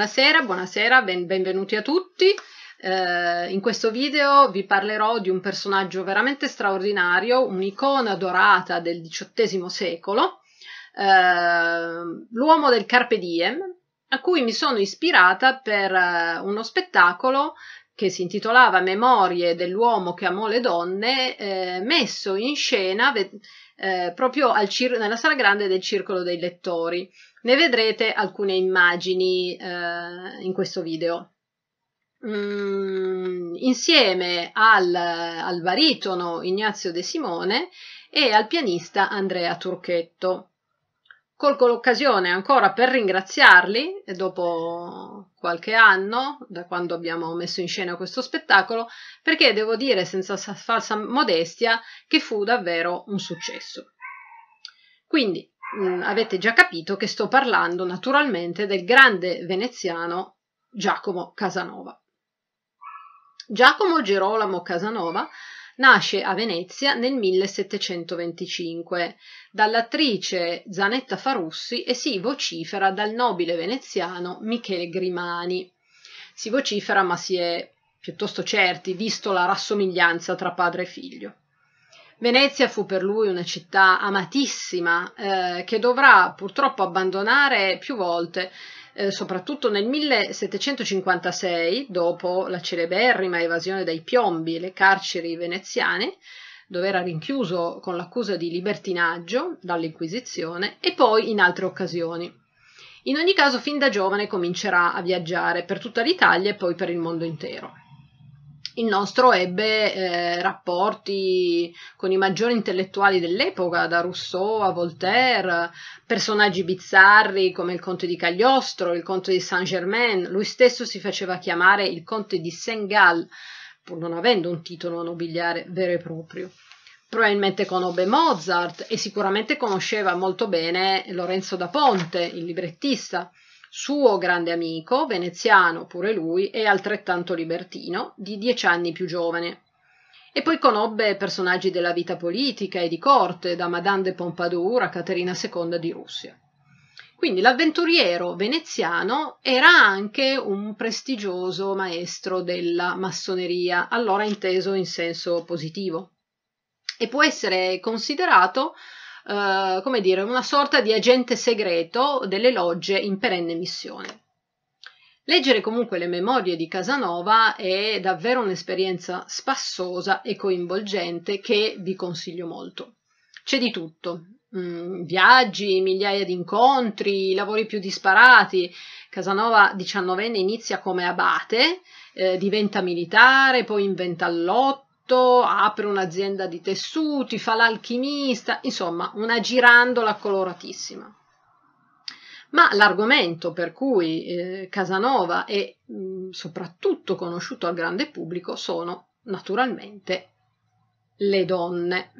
Buonasera, buonasera, ben, benvenuti a tutti. Eh, in questo video vi parlerò di un personaggio veramente straordinario, un'icona dorata del XVIII secolo, eh, l'uomo del Carpe Diem, a cui mi sono ispirata per eh, uno spettacolo che si intitolava Memorie dell'uomo che amò le donne, eh, messo in scena eh, proprio cir- nella sala grande del Circolo dei Lettori. Ne vedrete alcune immagini eh, in questo video. Mm, insieme al, al baritono Ignazio De Simone e al pianista Andrea Turchetto. Colgo l'occasione ancora per ringraziarli, dopo qualche anno, da quando abbiamo messo in scena questo spettacolo, perché devo dire senza falsa modestia che fu davvero un successo. Quindi mh, mm, avete già capito che sto parlando naturalmente del grande veneziano Giacomo Casanova. Giacomo Girolamo Casanova Nasce a Venezia nel 1725 dall'attrice Zanetta Farussi e si vocifera dal nobile veneziano Michele Grimani. Si vocifera ma si è piuttosto certi, visto la rassomiglianza tra padre e figlio. Venezia fu per lui una città amatissima eh, che dovrà purtroppo abbandonare più volte eh, soprattutto nel 1756, dopo la celeberrima evasione dai piombi e le carceri veneziane, dove era rinchiuso con l'accusa di libertinaggio dall'Inquisizione, e poi in altre occasioni. In ogni caso, fin da giovane comincerà a viaggiare per tutta l'Italia e poi per il mondo intero il nostro ebbe eh, rapporti con i maggiori intellettuali dell'epoca, da Rousseau a Voltaire, personaggi bizzarri come il conte di Cagliostro, il conte di Saint-Germain, lui stesso si faceva chiamare il conte di Saint-Gall, pur non avendo un titolo nobiliare vero e proprio. Probabilmente conobbe Mozart e sicuramente conosceva molto bene Lorenzo da Ponte, il librettista. Suo grande amico, veneziano pure lui e altrettanto libertino, di dieci anni più giovane. E poi conobbe personaggi della vita politica e di corte, da Madame de Pompadour a Caterina II di Russia. Quindi l'avventuriero veneziano era anche un prestigioso maestro della massoneria, allora inteso in senso positivo, e può essere considerato eh, come dire, una sorta di agente segreto delle logge in perenne missione. Leggere comunque le memorie di Casanova è davvero un'esperienza spassosa e coinvolgente che vi consiglio molto. C'è di tutto, Mm, viaggi, migliaia di incontri, lavori più disparati. Casanova, 19enne, inizia come abate, eh, diventa militare, poi inventa l'otto tutto, apre un'azienda di tessuti, fa l'alchimista, insomma una girandola coloratissima. Ma l'argomento per cui eh, Casanova è mh, mm, soprattutto conosciuto al grande pubblico sono naturalmente le donne.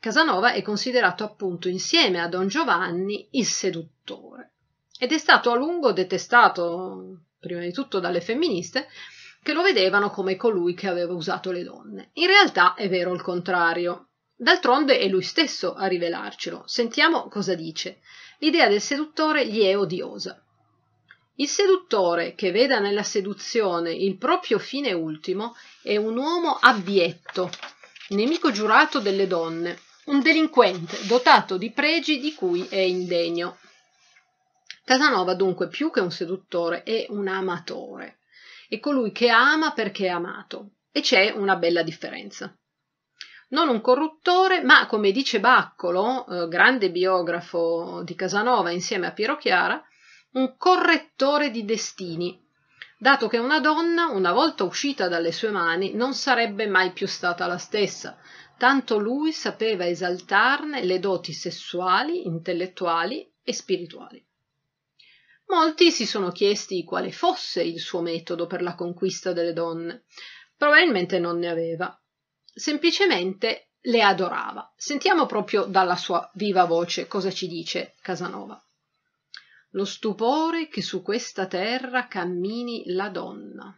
Casanova è considerato appunto insieme a Don Giovanni il seduttore ed è stato a lungo detestato prima di tutto dalle femministe che lo vedevano come colui che aveva usato le donne. In realtà è vero il contrario. D'altronde è lui stesso a rivelarcelo. Sentiamo cosa dice. L'idea del seduttore gli è odiosa. Il seduttore che veda nella seduzione il proprio fine ultimo è un uomo abietto, nemico giurato delle donne, un delinquente dotato di pregi di cui è indegno. Casanova dunque più che un seduttore è un amatore e colui che ama perché è amato. E c'è una bella differenza. Non un corruttore, ma come dice Baccolo, eh, grande biografo di Casanova insieme a Piero Chiara, un correttore di destini, dato che una donna, una volta uscita dalle sue mani, non sarebbe mai più stata la stessa, tanto lui sapeva esaltarne le doti sessuali, intellettuali e spirituali. Molti si sono chiesti quale fosse il suo metodo per la conquista delle donne. Probabilmente non ne aveva. Semplicemente le adorava. Sentiamo proprio dalla sua viva voce cosa ci dice Casanova. Lo stupore che su questa terra cammini la donna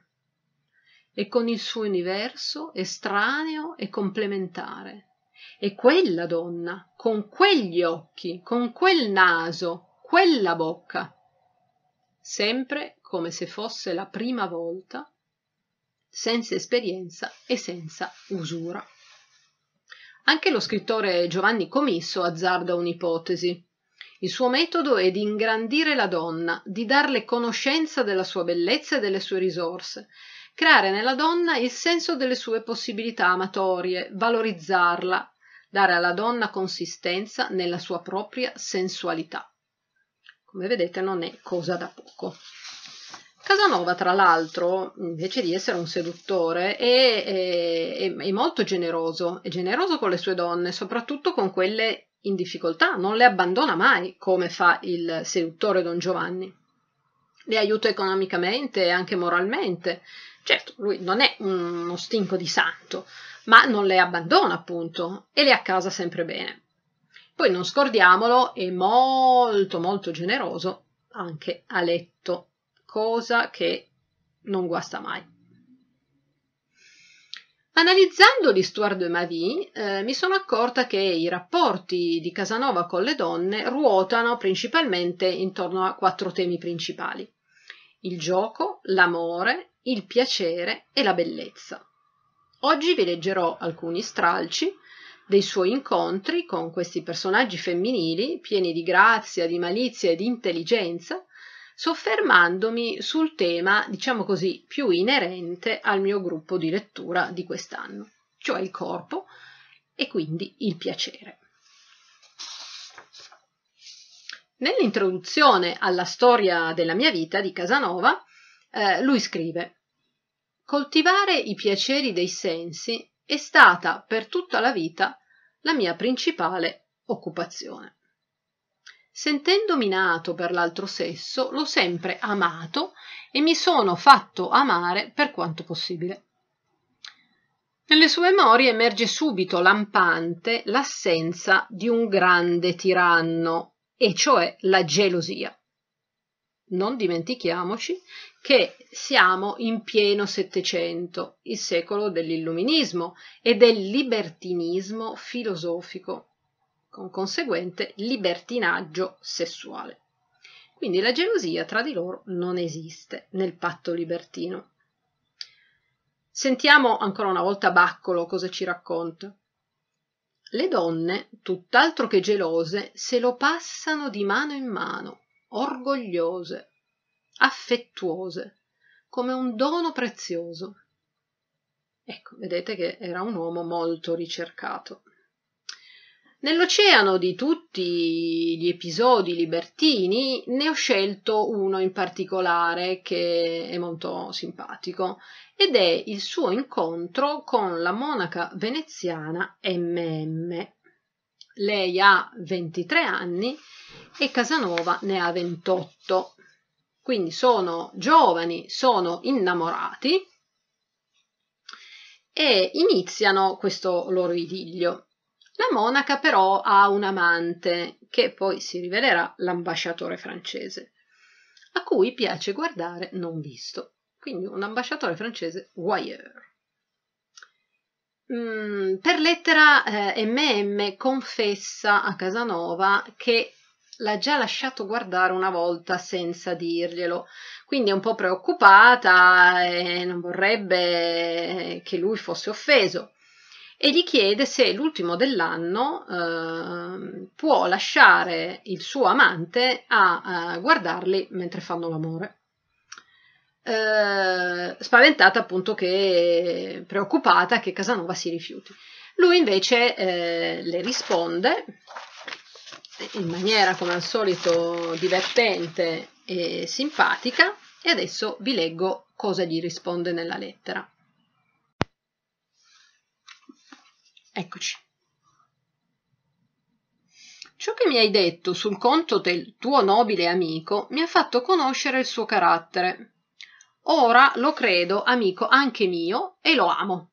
e con il suo universo estraneo e complementare. E quella donna, con quegli occhi, con quel naso, quella bocca, sempre come se fosse la prima volta, senza esperienza e senza usura. Anche lo scrittore Giovanni Comisso azzarda un'ipotesi. Il suo metodo è di ingrandire la donna, di darle conoscenza della sua bellezza e delle sue risorse, creare nella donna il senso delle sue possibilità amatorie, valorizzarla, dare alla donna consistenza nella sua propria sensualità come vedete non è cosa da poco. Casanova, tra l'altro, invece di essere un seduttore, è, è, è, molto generoso, è generoso con le sue donne, soprattutto con quelle in difficoltà, non le abbandona mai come fa il seduttore Don Giovanni. Le aiuta economicamente e anche moralmente. Certo, lui non è uno stinco di santo, ma non le abbandona appunto e le accasa sempre bene. Poi non scordiamolo, è molto molto generoso anche a letto, cosa che non guasta mai. Analizzando l'histoire de e Mavi, eh, mi sono accorta che i rapporti di Casanova con le donne ruotano principalmente intorno a quattro temi principali: il gioco, l'amore, il piacere e la bellezza. Oggi vi leggerò alcuni stralci dei suoi incontri con questi personaggi femminili pieni di grazia, di malizia e di intelligenza, soffermandomi sul tema, diciamo così, più inerente al mio gruppo di lettura di quest'anno, cioè il corpo e quindi il piacere. Nell'introduzione alla storia della mia vita di Casanova, eh, lui scrive Coltivare i piaceri dei sensi è stata per tutta la vita la mia principale occupazione. Sentendomi nato per l'altro sesso, l'ho sempre amato e mi sono fatto amare per quanto possibile. Nelle sue memorie emerge subito lampante l'assenza di un grande tiranno, e cioè la gelosia non dimentichiamoci che siamo in pieno Settecento, il secolo dell'illuminismo e del libertinismo filosofico, con conseguente libertinaggio sessuale. Quindi la gelosia tra di loro non esiste nel patto libertino. Sentiamo ancora una volta Baccolo cosa ci racconta. Le donne, tutt'altro che gelose, se lo passano di mano in mano orgogliose, affettuose, come un dono prezioso. Ecco, vedete che era un uomo molto ricercato. Nell'oceano di tutti gli episodi libertini ne ho scelto uno in particolare che è molto simpatico ed è il suo incontro con la monaca veneziana MM lei ha 23 anni e Casanova ne ha 28. Quindi sono giovani, sono innamorati e iniziano questo loro idillio. La monaca però ha un amante che poi si rivelerà l'ambasciatore francese, a cui piace guardare non visto, quindi un ambasciatore francese voyeur. Mm, per lettera eh, MM confessa a Casanova che l'ha già lasciato guardare una volta senza dirglielo, quindi è un po' preoccupata e non vorrebbe eh, che lui fosse offeso e gli chiede se l'ultimo dell'anno eh, può lasciare il suo amante a, a eh, guardarli mentre fanno l'amore. Eh, spaventata appunto che preoccupata che Casanova si rifiuti. Lui invece eh, le risponde in maniera come al solito divertente e simpatica e adesso vi leggo cosa gli risponde nella lettera. Eccoci. Ciò che mi hai detto sul conto del tuo nobile amico mi ha fatto conoscere il suo carattere, Ora lo credo amico anche mio e lo amo.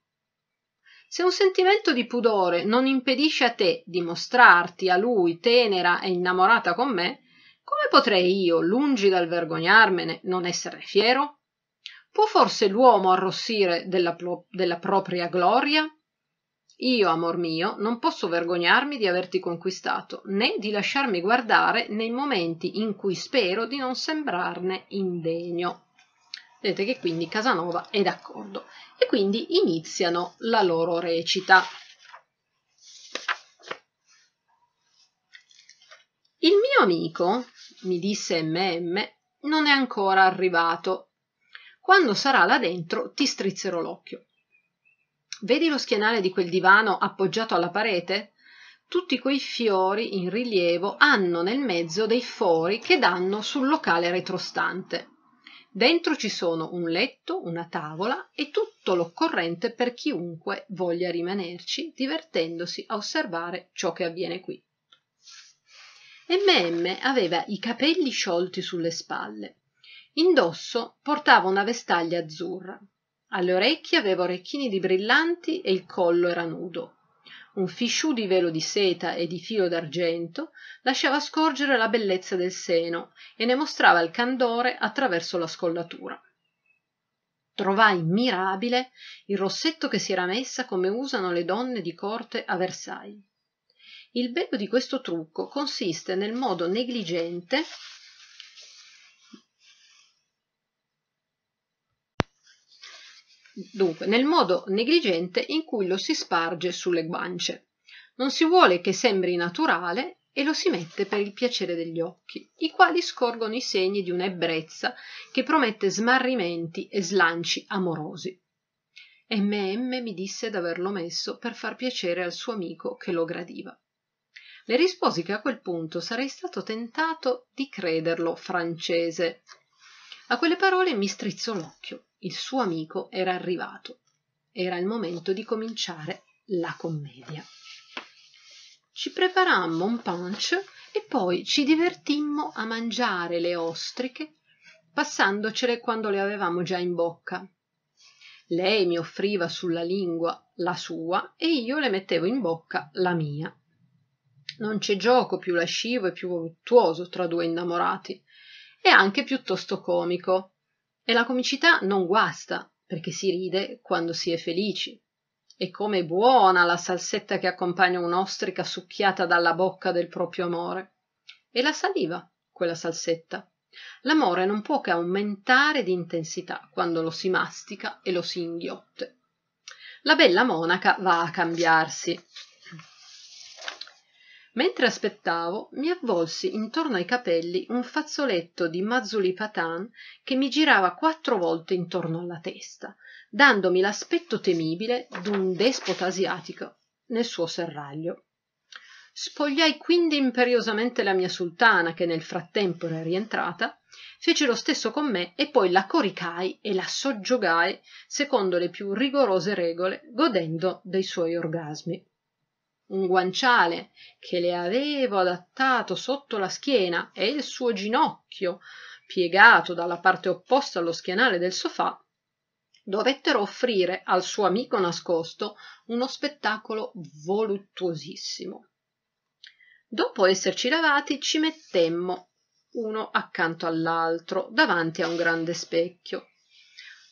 Se un sentimento di pudore non impedisce a te di mostrarti a lui tenera e innamorata con me, come potrei io, lungi dal vergognarmene, non essere fiero? Può forse l'uomo arrossire della, pro- della propria gloria? Io, amor mio, non posso vergognarmi di averti conquistato, né di lasciarmi guardare nei momenti in cui spero di non sembrarne indegno. Vedete che quindi Casanova è d'accordo e quindi iniziano la loro recita. Il mio amico, mi disse MM, non è ancora arrivato. Quando sarà là dentro ti strizzerò l'occhio. Vedi lo schienale di quel divano appoggiato alla parete? Tutti quei fiori in rilievo hanno nel mezzo dei fori che danno sul locale retrostante. Dentro ci sono un letto, una tavola e tutto l'occorrente per chiunque voglia rimanerci, divertendosi a osservare ciò che avviene qui. MM aveva i capelli sciolti sulle spalle. Indosso portava una vestaglia azzurra. Alle orecchie aveva orecchini di brillanti e il collo era nudo un fisciù di velo di seta e di filo d'argento lasciava scorgere la bellezza del seno e ne mostrava il candore attraverso la scollatura trovai mirabile il rossetto che si era messa come usano le donne di corte a versailles il bello di questo trucco consiste nel modo negligente dunque nel modo negligente in cui lo si sparge sulle guance. Non si vuole che sembri naturale e lo si mette per il piacere degli occhi, i quali scorgono i segni di un'ebbrezza che promette smarrimenti e slanci amorosi. MM mi disse d'averlo messo per far piacere al suo amico che lo gradiva. Le risposi che a quel punto sarei stato tentato di crederlo francese, a quelle parole mi strizzò l'occhio il suo amico era arrivato era il momento di cominciare la commedia ci preparammo un punch e poi ci divertimmo a mangiare le ostriche passandocele quando le avevamo già in bocca lei mi offriva sulla lingua la sua e io le mettevo in bocca la mia non c'è gioco più lascivo e più voluttuoso tra due innamorati è anche piuttosto comico. E la comicità non guasta, perché si ride quando si è felici. E com'è buona la salsetta che accompagna un'ostrica succhiata dalla bocca del proprio amore. E la saliva, quella salsetta. L'amore non può che aumentare di intensità quando lo si mastica e lo si inghiotte. La bella monaca va a cambiarsi mentre aspettavo mi avvolsi intorno ai capelli un fazzoletto di mazzolipatan che mi girava quattro volte intorno alla testa dandomi l'aspetto temibile d'un despota asiatico nel suo serraglio spogliai quindi imperiosamente la mia sultana che nel frattempo era rientrata feci lo stesso con me e poi la coricai e la soggiogai secondo le più rigorose regole godendo dei suoi orgasmi un guanciale che le avevo adattato sotto la schiena e il suo ginocchio piegato dalla parte opposta allo schienale del sofà dovettero offrire al suo amico nascosto uno spettacolo voluttuosissimo dopo esserci lavati ci mettemmo uno accanto all'altro davanti a un grande specchio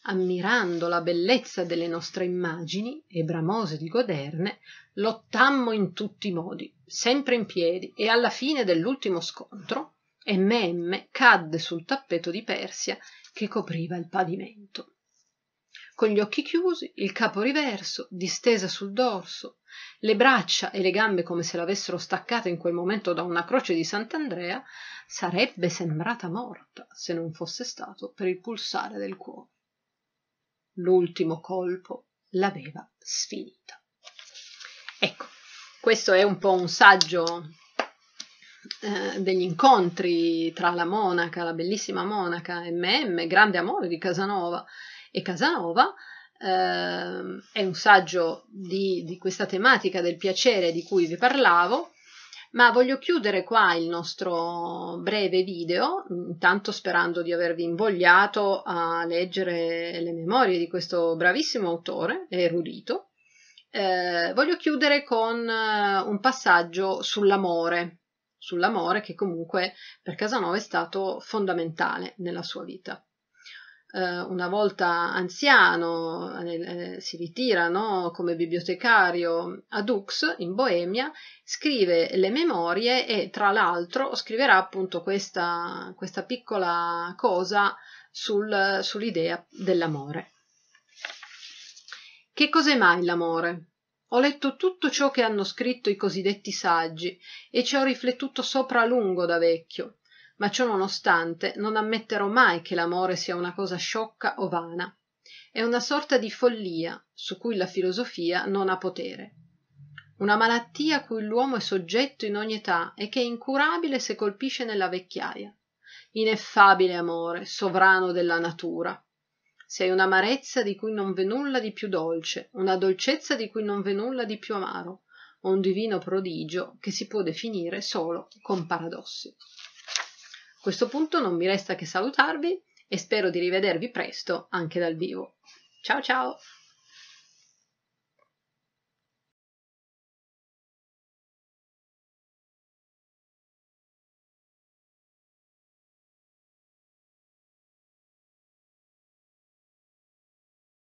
ammirando la bellezza delle nostre immagini e bramose di goderne, lottammo in tutti i modi, sempre in piedi, e alla fine dell'ultimo scontro M.M. cadde sul tappeto di Persia che copriva il pavimento. Con gli occhi chiusi, il capo riverso, distesa sul dorso, le braccia e le gambe come se l'avessero staccata in quel momento da una croce di Sant'Andrea, sarebbe sembrata morta se non fosse stato per il pulsare del cuore l'ultimo colpo l'aveva sfinita. Ecco, questo è un po' un saggio eh, degli incontri tra la monaca, la bellissima monaca MM, grande amore di Casanova e Casanova, eh, è un saggio di, di questa tematica del piacere di cui vi parlavo, ma voglio chiudere qua il nostro breve video, intanto sperando di avervi invogliato a leggere le memorie di questo bravissimo autore, erudito. Eh, voglio chiudere con eh, un passaggio sull'amore, sull'amore che comunque per Casanova è stato fondamentale nella sua vita eh, una volta anziano, eh, eh, si ritira no? come bibliotecario a Dux in Boemia, scrive le memorie e tra l'altro scriverà appunto questa, questa piccola cosa sul, sull'idea dell'amore. Che cos'è mai l'amore? Ho letto tutto ciò che hanno scritto i cosiddetti saggi e ci ho riflettuto sopra a lungo da vecchio ma ciò nonostante non ammetterò mai che l'amore sia una cosa sciocca o vana. È una sorta di follia su cui la filosofia non ha potere. Una malattia a cui l'uomo è soggetto in ogni età e che è incurabile se colpisce nella vecchiaia. Ineffabile amore, sovrano della natura. Sei un'amarezza di cui non v'è nulla di più dolce, una dolcezza di cui non v'è nulla di più amaro, un divino prodigio che si può definire solo con paradossi. A questo punto non mi resta che salutarvi e spero di rivedervi presto anche dal vivo. Ciao ciao!